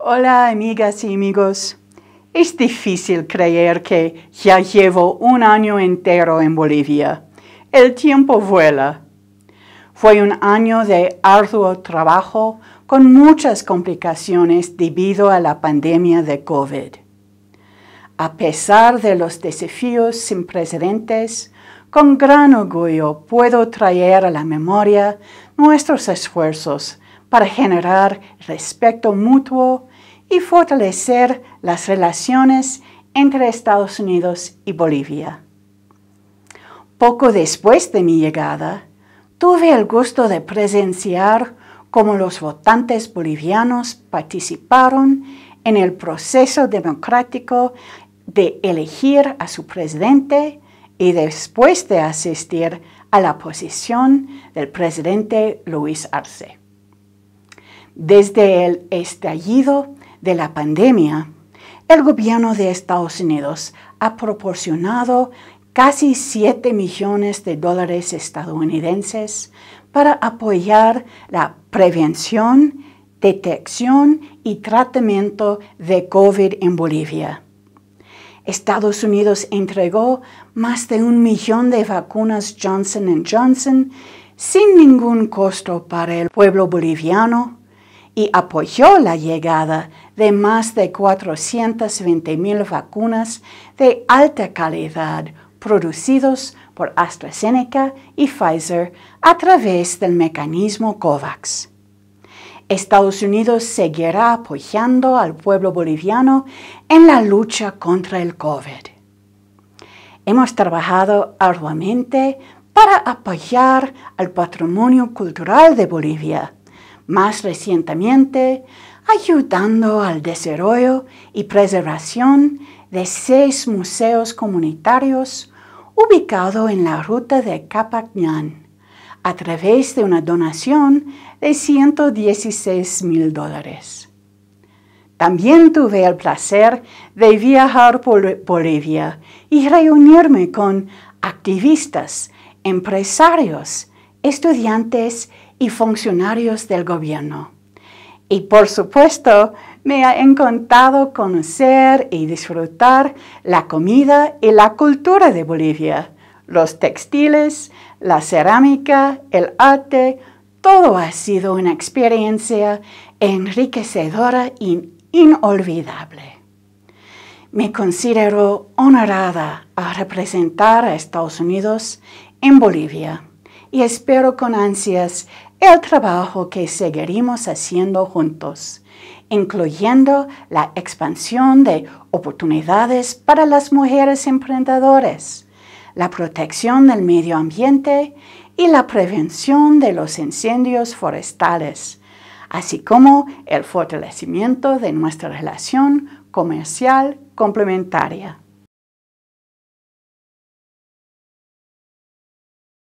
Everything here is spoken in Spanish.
Hola amigas y amigos. Es difícil creer que ya llevo un año entero en Bolivia. El tiempo vuela. Fue un año de arduo trabajo con muchas complicaciones debido a la pandemia de COVID. A pesar de los desafíos sin precedentes, con gran orgullo puedo traer a la memoria nuestros esfuerzos para generar respeto mutuo y fortalecer las relaciones entre Estados Unidos y Bolivia. Poco después de mi llegada, tuve el gusto de presenciar cómo los votantes bolivianos participaron en el proceso democrático de elegir a su presidente y después de asistir a la posición del presidente Luis Arce. Desde el estallido de la pandemia, el gobierno de Estados Unidos ha proporcionado casi 7 millones de dólares estadounidenses para apoyar la prevención, detección y tratamiento de COVID en Bolivia. Estados Unidos entregó más de un millón de vacunas Johnson ⁇ Johnson sin ningún costo para el pueblo boliviano y apoyó la llegada de más de 420,000 vacunas de alta calidad producidos por AstraZeneca y Pfizer a través del mecanismo COVAX. Estados Unidos seguirá apoyando al pueblo boliviano en la lucha contra el COVID. Hemos trabajado arduamente para apoyar al patrimonio cultural de Bolivia más recientemente ayudando al desarrollo y preservación de seis museos comunitarios ubicados en la ruta de Capacñán a través de una donación de 116 mil dólares. También tuve el placer de viajar por Bolivia y reunirme con activistas, empresarios, estudiantes y funcionarios del gobierno. Y por supuesto, me ha encantado conocer y disfrutar la comida y la cultura de Bolivia, los textiles, la cerámica, el arte, todo ha sido una experiencia enriquecedora e inolvidable. Me considero honorada a representar a Estados Unidos en Bolivia y espero con ansias el trabajo que seguiremos haciendo juntos, incluyendo la expansión de oportunidades para las mujeres emprendedoras, la protección del medio ambiente y la prevención de los incendios forestales, así como el fortalecimiento de nuestra relación comercial complementaria.